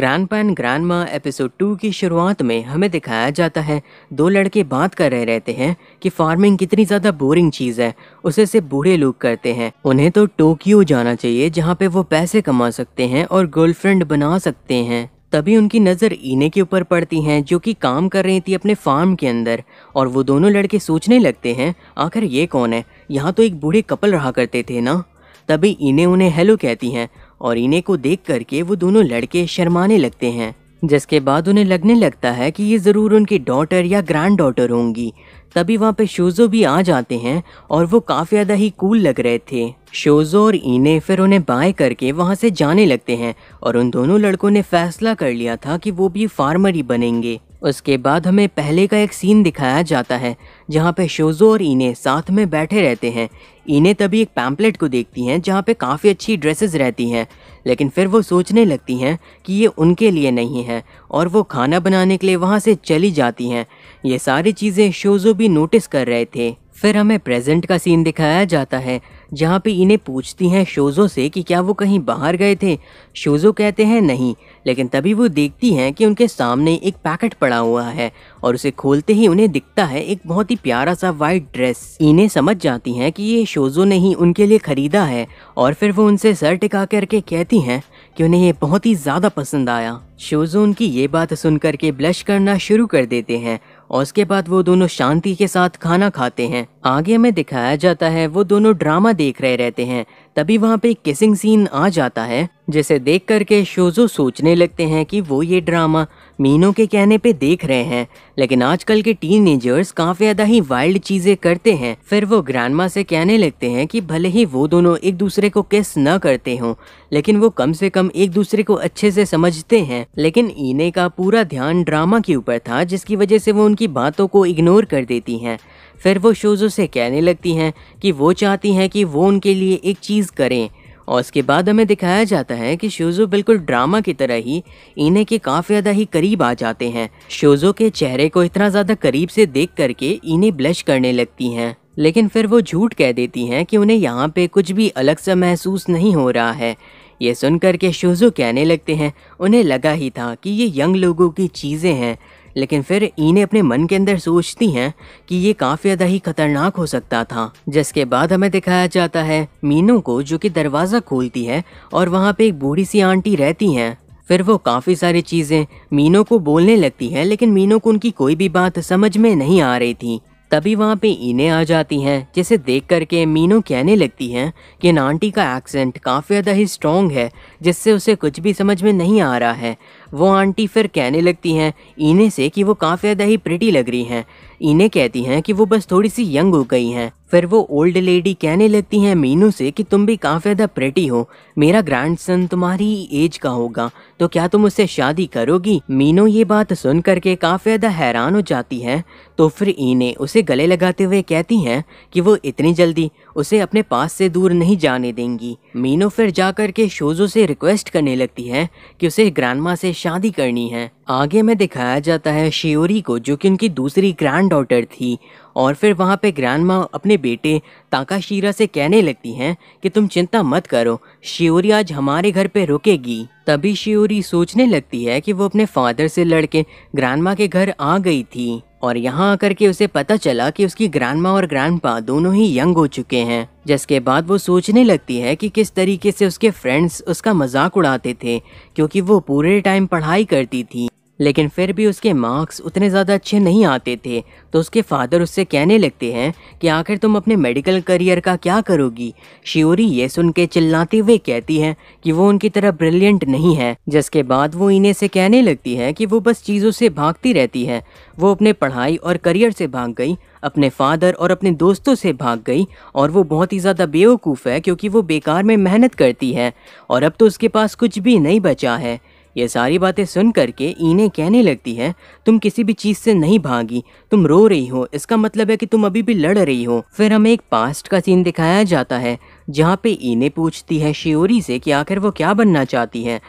grandpa and grandma episode two की शुरुआत में हमें दिखाया जाता है दो लड़के बात कर रहे रहते हैं कि फार्मिंग कितनी ज़्यादा बोरिंग चीज़ है उसे से बूढ़े लोग करते हैं उन्हें तो टोक्यो जाना चाहिए जहाँ पे वो पैसे कमा सकते हैं और गर्लफ्रेंड बना सकते हैं तभी उनकी नज़र ईने के ऊपर पड़ती हैं जो कि काम कर रही थी अपने फार्म के अंदर और वो दोनों लड़के सोचने लगते हैं आखिर ये कौन है यहाँ तो एक बूढ़े कपल रहा करते थे ना तभी ईने उन्हें हेलो कहती हैं और इन्हें को देख करके वो दोनों लड़के शर्माने लगते हैं जिसके बाद उन्हें लगने लगता है कि ये ज़रूर उनकी डॉटर या ग्रैंड डॉटर होंगी तभी वहाँ पे शोजो भी आ जाते हैं और वो काफ़ी ज़्यादा ही कूल लग रहे थे शोजो और इने फिर उन्हें बाय करके वहाँ से जाने लगते हैं और उन दोनों लड़कों ने फैसला कर लिया था कि वो भी फार्मर ही बनेंगे उसके बाद हमें पहले का एक सीन दिखाया जाता है जहाँ पे शोजो और इने साथ में बैठे रहते हैं इने तभी एक पैम्पलेट को देखती हैं जहाँ पे काफ़ी अच्छी ड्रेसेस रहती हैं लेकिन फिर वो सोचने लगती हैं कि ये उनके लिए नहीं है और वो खाना बनाने के लिए वहाँ से चली जाती हैं ये सारी चीज़ें शोजो भी नोटिस कर रहे थे फिर हमें प्रेजेंट का सीन दिखाया जाता है जहाँ पे इन्हें पूछती हैं शोज़ो से कि क्या वो कहीं बाहर गए थे शोज़ो कहते हैं नहीं लेकिन तभी वो देखती हैं कि उनके सामने एक पैकेट पड़ा हुआ है और उसे खोलते ही उन्हें दिखता है एक बहुत ही प्यारा सा वाइट ड्रेस इन्हें समझ जाती हैं कि ये शोज़ो ने ही उनके लिए ख़रीदा है और फिर वो उनसे सर टिका करके कहती हैं कि उन्हें ये बहुत ही ज़्यादा पसंद आया शोज़ो उनकी ये बात सुन करके ब्लश करना शुरू कर देते हैं और उसके बाद वो दोनों शांति के साथ खाना खाते हैं आगे में दिखाया जाता है वो दोनों ड्रामा देख रहे रहते हैं तभी वहाँ पे किसिंग सीन आ जाता है जिसे देख करके शोजो सोचने लगते हैं कि वो ये ड्रामा मीनो के कहने पे देख रहे हैं लेकिन आजकल के एजर्स काफी ज्यादा ही वाइल्ड चीजें करते हैं फिर वो ग्रैंडमा से कहने लगते हैं कि भले ही वो दोनों एक दूसरे को किस न करते हों लेकिन वो कम से कम एक दूसरे को अच्छे से समझते हैं लेकिन ईने का पूरा ध्यान ड्रामा के ऊपर था जिसकी वजह से वो उनकी बातों को इग्नोर कर देती है फिर वो शोज़ो से कहने लगती हैं कि वो चाहती हैं कि वो उनके लिए एक चीज़ करें और उसके बाद हमें दिखाया जाता है कि शोजो बिल्कुल ड्रामा की तरह ही इने के काफ़ी ज़्यादा ही करीब आ जाते हैं शोजो के चेहरे को इतना ज़्यादा करीब से देख करके इने ब्लश करने लगती हैं लेकिन फिर वो झूठ कह देती हैं कि उन्हें यहाँ पे कुछ भी अलग सा महसूस नहीं हो रहा है ये सुन करके शोजो कहने लगते हैं उन्हें लगा ही था कि ये यंग लोगों की चीज़ें हैं लेकिन फिर इन्हें अपने मन के अंदर सोचती हैं कि ये काफ़ी ज़्यादा ही खतरनाक हो सकता था जिसके बाद हमें दिखाया जाता है मीनू को जो कि दरवाज़ा खोलती है और वहाँ पे एक बूढ़ी सी आंटी रहती हैं फिर वो काफ़ी सारी चीज़ें मीनू को बोलने लगती है लेकिन मीनू को उनकी कोई भी बात समझ में नहीं आ रही थी तभी वहाँ पे इने आ जाती हैं जिसे देख करके मीनू कहने लगती हैं कि इन आंटी का एक्सेंट काफ़ी ज़्यादा ही स्ट्रॉन्ग है जिससे उसे कुछ भी समझ में नहीं आ रहा है वो आंटी फिर कहने लगती हैं इने से कि वो काफ़ी ज़्यादा ही प्रिटी लग रही हैं इन्हें कहती हैं कि वो बस थोड़ी सी यंग हो गई हैं फिर वो ओल्ड लेडी कहने लगती हैं मीनू से कि तुम भी काफ़ी ज़्यादा प्रिटी हो मेरा ग्रैंडसन तुम्हारी एज का होगा तो क्या तुम उससे शादी करोगी मीनू ये बात सुन करके काफ़ी ज़्यादा हैरान हो जाती है तो फिर इने उसे गले लगाते हुए कहती हैं कि वो इतनी जल्दी उसे अपने पास से दूर नहीं जाने देंगी मीनो फिर जाकर के शोजो से रिक्वेस्ट करने लगती है कि उसे ग्रैंडमा से शादी करनी है आगे में दिखाया जाता है शियोरी को जो कि उनकी दूसरी ग्रैंड डॉटर थी और फिर वहाँ पे ग्रैंडमा अपने बेटे ताकाशीरा से कहने लगती हैं कि तुम चिंता मत करो शियोरी आज हमारे घर पे रुकेगी तभी शियोरी सोचने लगती है कि वो अपने फादर से लड़के ग्रैंडमा के घर आ गई थी और यहाँ आकर के उसे पता चला कि उसकी ग्रैंड और ग्रैंडपा दोनों ही यंग हो चुके हैं जिसके बाद वो सोचने लगती है कि किस तरीके से उसके फ्रेंड्स उसका मजाक उड़ाते थे क्योंकि वो पूरे टाइम पढ़ाई करती थी लेकिन फिर भी उसके मार्क्स उतने ज़्यादा अच्छे नहीं आते थे तो उसके फादर उससे कहने लगते हैं कि आखिर तुम अपने मेडिकल करियर का क्या करोगी शिवरी ये सुन के चिल्लाते हुए कहती है कि वो उनकी तरह ब्रिलियंट नहीं है जिसके बाद वो इन्हें से कहने लगती है कि वो बस चीज़ों से भागती रहती है वो अपने पढ़ाई और करियर से भाग गई अपने फादर और अपने दोस्तों से भाग गई और वो बहुत ही ज़्यादा बेवकूफ़ है क्योंकि वो बेकार में मेहनत करती है और अब तो उसके पास कुछ भी नहीं बचा है ये सारी बातें सुन करके इन्हें कहने लगती है तुम किसी भी चीज़ से नहीं भागी तुम रो रही हो इसका मतलब है कि तुम अभी भी लड़ रही हो फिर हमें एक पास्ट का सीन दिखाया जाता है जहाँ पे इने पूछती है शिओरी से कि आखिर वो क्या बनना चाहती है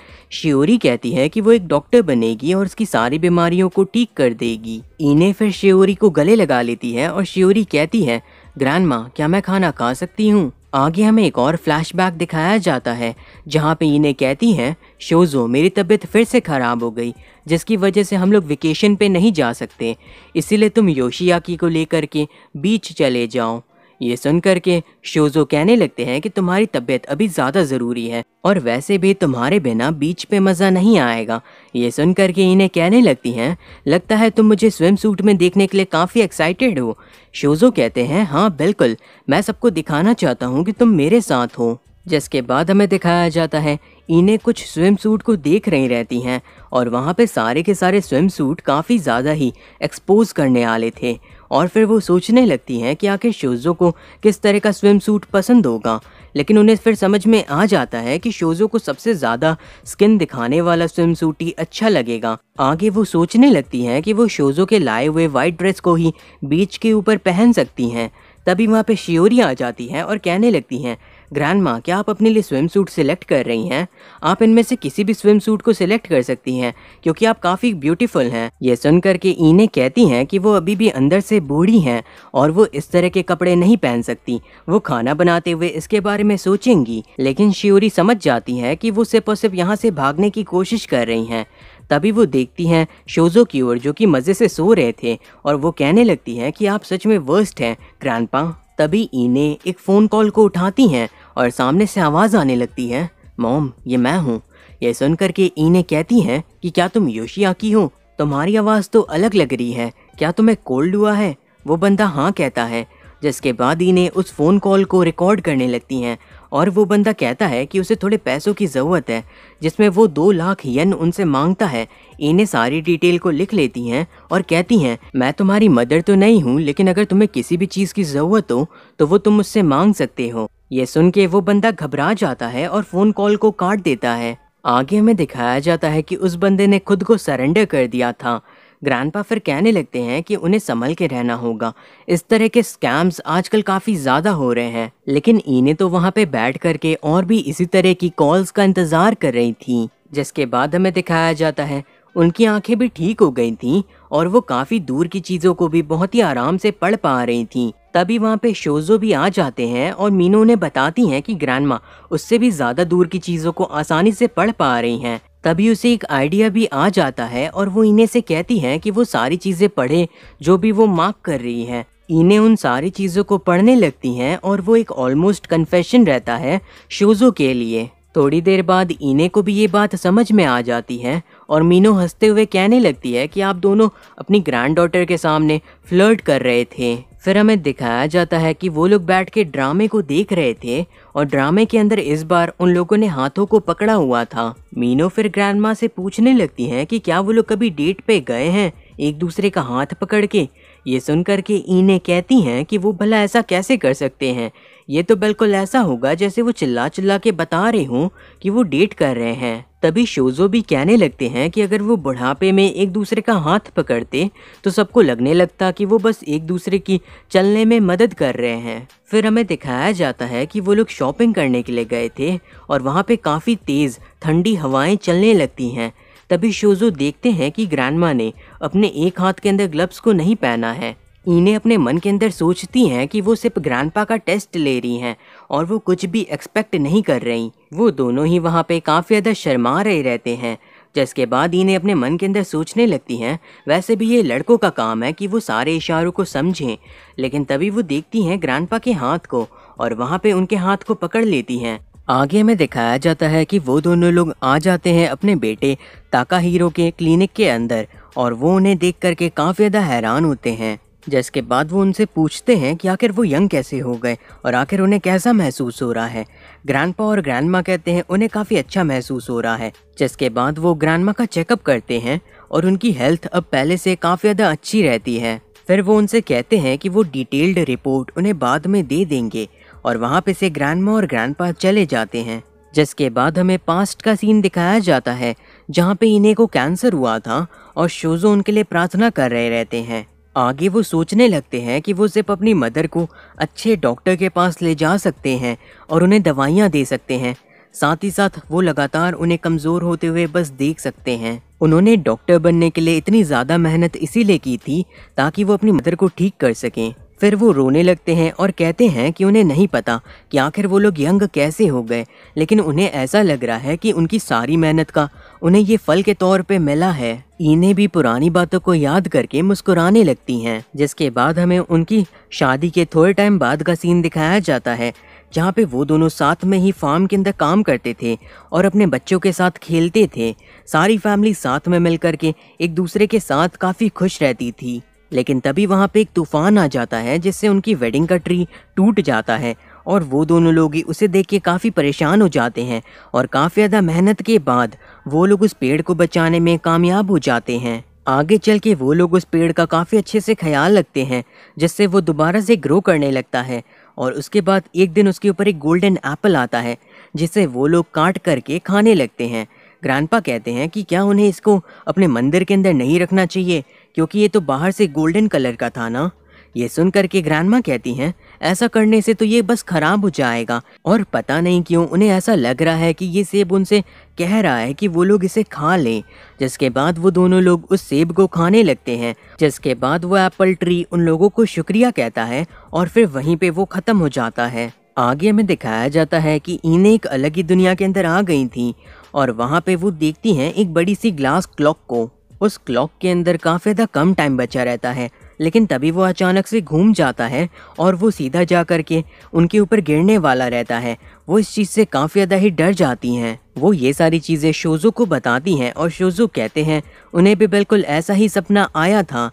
शिओरी कहती है कि वो एक डॉक्टर बनेगी और उसकी सारी बीमारियों को ठीक कर देगी इने फिर शिओरी को गले लगा लेती है और शिओरी कहती है ग्रैंड क्या मैं खाना खा सकती हूँ आगे हमें एक और फ्लैशबैक दिखाया जाता है जहाँ पे इन्हें कहती हैं शोज़ो मेरी तबीयत फिर से ख़राब हो गई जिसकी वजह से हम लोग वेकेशन पे नहीं जा सकते इसीलिए तुम योशियाकी को लेकर के बीच चले जाओ ये सुनकर के शोजो कहने लगते हैं कि तुम्हारी तबीयत अभी ज़्यादा ज़रूरी है और वैसे भी तुम्हारे बिना बीच पे मज़ा नहीं आएगा ये सुनकर के इन्हें कहने लगती हैं लगता है तुम मुझे स्विम सूट में देखने के लिए काफ़ी एक्साइटेड हो शोजो कहते हैं हाँ बिल्कुल मैं सबको दिखाना चाहता हूँ कि तुम मेरे साथ हो जिसके बाद हमें दिखाया जाता है इन्हें कुछ स्विम सूट को देख रही रहती हैं और वहाँ पे सारे के सारे स्विम सूट काफ़ी ज़्यादा ही एक्सपोज करने वाले थे और फिर वो सोचने लगती हैं कि आखिर शोज़ो को किस तरह का स्विम सूट पसंद होगा लेकिन उन्हें फिर समझ में आ जाता है कि शोज़ो को सबसे ज़्यादा स्किन दिखाने वाला स्विम सूट ही अच्छा लगेगा आगे वो सोचने लगती हैं कि वो शोज़ो के लाए हुए वाइट ड्रेस को ही बीच के ऊपर पहन सकती हैं तभी वहाँ पे शियोरी आ जाती हैं और कहने लगती हैं ग्रैंड माँ क्या आप अपने लिए स्विम सूट सिलेक्ट कर रही हैं आप इनमें से किसी भी स्विम सूट को सिलेक्ट कर सकती हैं क्योंकि आप काफ़ी ब्यूटीफुल हैं ये सुनकर के इने कहती हैं कि वो अभी भी अंदर से बूढ़ी हैं और वो इस तरह के कपड़े नहीं पहन सकती वो खाना बनाते हुए इसके बारे में सोचेंगी लेकिन श्योरी समझ जाती है कि वो सिर्फ और सिर्फ यहाँ से भागने की कोशिश कर रही हैं तभी वो देखती हैं शोजो की ओर जो कि मज़े से सो रहे थे और वो कहने लगती हैं कि आप सच में वर्स्ट हैं ग्रैंडपा तभी इने एक फ़ोन कॉल को उठाती हैं और सामने से आवाज़ आने लगती है मोम ये मैं हूँ यह सुनकर के इने कहती हैं कि क्या तुम योशी आकी हो तुम्हारी आवाज़ तो अलग लग रही है क्या तुम्हें कोल्ड हुआ है वो बंदा हाँ कहता है जिसके बाद इने उस फ़ोन कॉल को रिकॉर्ड करने लगती हैं और वो बंदा कहता है कि उसे थोड़े पैसों की ज़रूरत है जिसमें वो दो लाख यन उनसे मांगता है इन्हें सारी डिटेल को लिख लेती हैं और कहती हैं मैं तुम्हारी मदर तो नहीं हूँ लेकिन अगर तुम्हें किसी भी चीज़ की ज़रूरत हो तो वो तुम मुझसे मांग सकते हो ये सुन के वो बंदा घबरा जाता है और फोन कॉल को काट देता है आगे हमें दिखाया जाता है कि उस बंदे ने खुद को सरेंडर कर दिया था ग्रैंडपा फिर कहने लगते हैं कि उन्हें संभल के रहना होगा इस तरह के स्कैम्स आजकल काफ़ी ज़्यादा हो रहे हैं लेकिन इन्हें तो वहाँ पे बैठ करके और भी इसी तरह की कॉल्स का इंतज़ार कर रही थी जिसके बाद हमें दिखाया जाता है उनकी आंखें भी ठीक हो गई थी और वो काफी दूर की चीजों को भी बहुत ही आराम से पढ़ पा रही थी तभी वहाँ पे शोजो भी आ जाते हैं और मीनू उन्हें बताती हैं कि ग्रैंडमा उससे भी ज्यादा दूर की चीजों को आसानी से पढ़ पा रही हैं तभी उसे एक आइडिया भी आ जाता है और वो इन्हें से कहती हैं कि वो सारी चीजें पढ़े जो भी वो मार्क कर रही हैं इन्हें उन सारी चीज़ों को पढ़ने लगती हैं और वो एक ऑलमोस्ट कन्फेशन रहता है शोजो के लिए थोड़ी देर बाद इन्हें को भी ये बात समझ में आ जाती है और मीनू हंसते हुए कहने लगती है कि आप दोनों अपनी ग्रैंड डॉटर के सामने फ्लर्ट कर रहे थे फिर हमें दिखाया जाता है कि वो लोग बैठ के ड्रामे को देख रहे थे और ड्रामे के अंदर इस बार उन लोगों ने हाथों को पकड़ा हुआ था मीनो फिर ग्रैंड से पूछने लगती है कि क्या वो लोग कभी डेट पे गए हैं एक दूसरे का हाथ पकड़ के ये सुनकर के इन्हें कहती हैं कि वो भला ऐसा कैसे कर सकते हैं ये तो बिल्कुल ऐसा होगा जैसे वो चिल्ला चिल्ला के बता रहे हूँ कि वो डेट कर रहे हैं तभी शोजो भी कहने लगते हैं कि अगर वो बुढ़ापे में एक दूसरे का हाथ पकड़ते तो सबको लगने लगता कि वो बस एक दूसरे की चलने में मदद कर रहे हैं फिर हमें दिखाया जाता है कि वो लोग शॉपिंग करने के लिए गए थे और वहाँ पे काफ़ी तेज़ ठंडी हवाएं चलने लगती हैं तभी शोजो देखते हैं कि ग्रैंडमा ने अपने एक हाथ के अंदर ग्लव्स को नहीं पहना है इन्हें अपने मन के अंदर सोचती हैं कि वो सिर्फ ग्रैंडपा का टेस्ट ले रही हैं और वो कुछ भी एक्सपेक्ट नहीं कर रही वो दोनों ही वहाँ पे काफ़ी ज़्यादा शर्मा रहे रहते हैं जिसके बाद इन्हें अपने मन के अंदर सोचने लगती हैं वैसे भी ये लड़कों का काम है कि वो सारे इशारों को समझें लेकिन तभी वो देखती हैं ग्रैंडपा के हाथ को और वहाँ पे उनके हाथ को पकड़ लेती हैं आगे में दिखाया जाता है कि वो दोनों लोग आ जाते हैं अपने बेटे ताका हीरो के क्लिनिक के अंदर और वो उन्हें देख करके काफ़ी ज़्यादा हैरान होते हैं जिसके बाद वो उनसे पूछते हैं कि आखिर वो यंग कैसे हो गए और आखिर उन्हें कैसा महसूस हो रहा है ग्रैंडपा और ग्रैंडमा कहते हैं उन्हें काफ़ी अच्छा महसूस हो रहा है जिसके बाद वो ग्रैंडमा का चेकअप करते हैं और उनकी हेल्थ अब पहले से काफ़ी ज़्यादा अच्छी रहती है फिर वो उनसे कहते हैं कि वो डिटेल्ड रिपोर्ट उन्हें बाद में दे देंगे और वहाँ पे से ग्रैंडमा और ग्रैंडपा चले जाते हैं जिसके बाद हमें पास्ट का सीन दिखाया जाता है जहाँ पे इन्हें को कैंसर हुआ था और शोजो उनके लिए प्रार्थना कर रहे रहते हैं आगे वो सोचने लगते हैं कि वो सिर्फ अपनी मदर को अच्छे डॉक्टर के पास ले जा सकते हैं और उन्हें दवाइयाँ दे सकते हैं साथ ही साथ वो लगातार उन्हें कमज़ोर होते हुए बस देख सकते हैं उन्होंने डॉक्टर बनने के लिए इतनी ज़्यादा मेहनत इसीलिए की थी ताकि वो अपनी मदर को ठीक कर सकें फिर वो रोने लगते हैं और कहते हैं कि उन्हें नहीं पता कि आखिर वो लोग यंग कैसे हो गए लेकिन उन्हें ऐसा लग रहा है कि उनकी सारी मेहनत का उन्हें ये फल के तौर पे मिला है इन्हें भी पुरानी बातों को याद करके मुस्कुराने लगती हैं जिसके बाद हमें उनकी शादी के थोड़े टाइम बाद का सीन दिखाया जाता है जहाँ पे वो दोनों साथ में ही फार्म के अंदर काम करते थे और अपने बच्चों के साथ खेलते थे सारी फैमिली साथ में मिल करके एक दूसरे के साथ काफ़ी खुश रहती थी लेकिन तभी वहाँ पे एक तूफान आ जाता है जिससे उनकी वेडिंग का ट्री टूट जाता है और वो दोनों लोग ही उसे देख के काफ़ी परेशान हो जाते हैं और काफ़ी ज़्यादा मेहनत के बाद वो लोग उस पेड़ को बचाने में कामयाब हो जाते हैं आगे चल के वो लोग उस पेड़ का काफ़ी अच्छे से ख्याल रखते हैं जिससे वो दोबारा से ग्रो करने लगता है और उसके बाद एक दिन उसके ऊपर एक गोल्डन एप्पल आता है जिसे वो लोग काट करके खाने लगते हैं ग्रैंडपा कहते हैं कि क्या उन्हें इसको अपने मंदिर के अंदर नहीं रखना चाहिए क्योंकि ये तो बाहर से गोल्डन कलर का था ना ये सुन करके ग्रैंडमा कहती हैं ऐसा करने से तो ये बस खराब हो जाएगा और पता नहीं क्यों उन्हें ऐसा लग रहा है कि ये सेब उनसे कह रहा है कि वो लोग इसे खा लें जिसके बाद वो दोनों लोग उस सेब को खाने लगते हैं जिसके बाद वो एप्पल ट्री उन लोगों को शुक्रिया कहता है और फिर वहीं पे वो ख़त्म हो जाता है आगे हमें दिखाया जाता है कि इन्हें एक अलग ही दुनिया के अंदर आ गई थी और वहाँ पे वो देखती हैं एक बड़ी सी ग्लास क्लॉक को उस क्लॉक के अंदर काफ़ी ज़्यादा कम टाइम बचा रहता है लेकिन तभी वो अचानक से घूम जाता है और वो सीधा जा कर के उनके ऊपर गिरने वाला रहता है वो इस चीज़ से काफ़ी ज़्यादा ही डर जाती हैं वो ये सारी चीज़ें शोजो को बताती हैं और शोजो कहते हैं उन्हें भी बिल्कुल ऐसा ही सपना आया था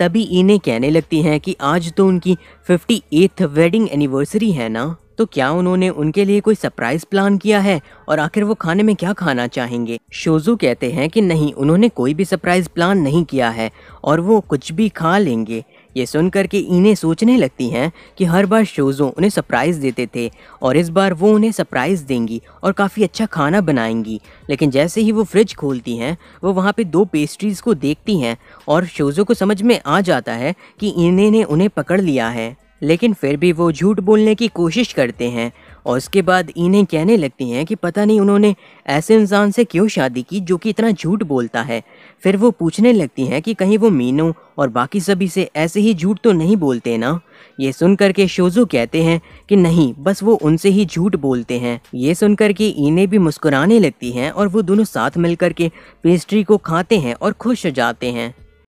तभी इन्हें कहने लगती हैं कि आज तो उनकी फिफ्टी वेडिंग एनिवर्सरी है ना तो क्या उन्होंने उनके लिए कोई सरप्राइज प्लान किया है और आखिर वो खाने में क्या खाना चाहेंगे शोजू कहते हैं कि नहीं उन्होंने कोई भी सरप्राइज प्लान नहीं किया है और वो कुछ भी खा लेंगे ये सुनकर के इन्हें सोचने लगती हैं कि हर बार शोजो उन्हें सरप्राइज़ देते थे और इस बार वो उन्हें सरप्राइज़ देंगी और काफ़ी अच्छा खाना बनाएंगी लेकिन जैसे ही वो फ्रिज खोलती हैं वो वहाँ पे दो पेस्ट्रीज़ को देखती हैं और शोजो को समझ में आ जाता है कि इन्हें ने उन्हें पकड़ लिया है लेकिन फिर भी वो झूठ बोलने की कोशिश करते हैं और उसके बाद इन्हें कहने लगती हैं कि पता नहीं उन्होंने ऐसे इंसान से क्यों शादी की जो कि इतना झूठ बोलता है फिर वो पूछने लगती हैं कि कहीं वो मीनू और बाकी सभी से ऐसे ही झूठ तो नहीं बोलते ना ये सुन के शोजो कहते हैं कि नहीं बस वो उनसे ही झूठ बोलते हैं ये सुनकर के इन्हें भी मुस्कुराने लगती हैं और वो दोनों साथ मिल के पेस्ट्री को खाते हैं और खुश हो जाते हैं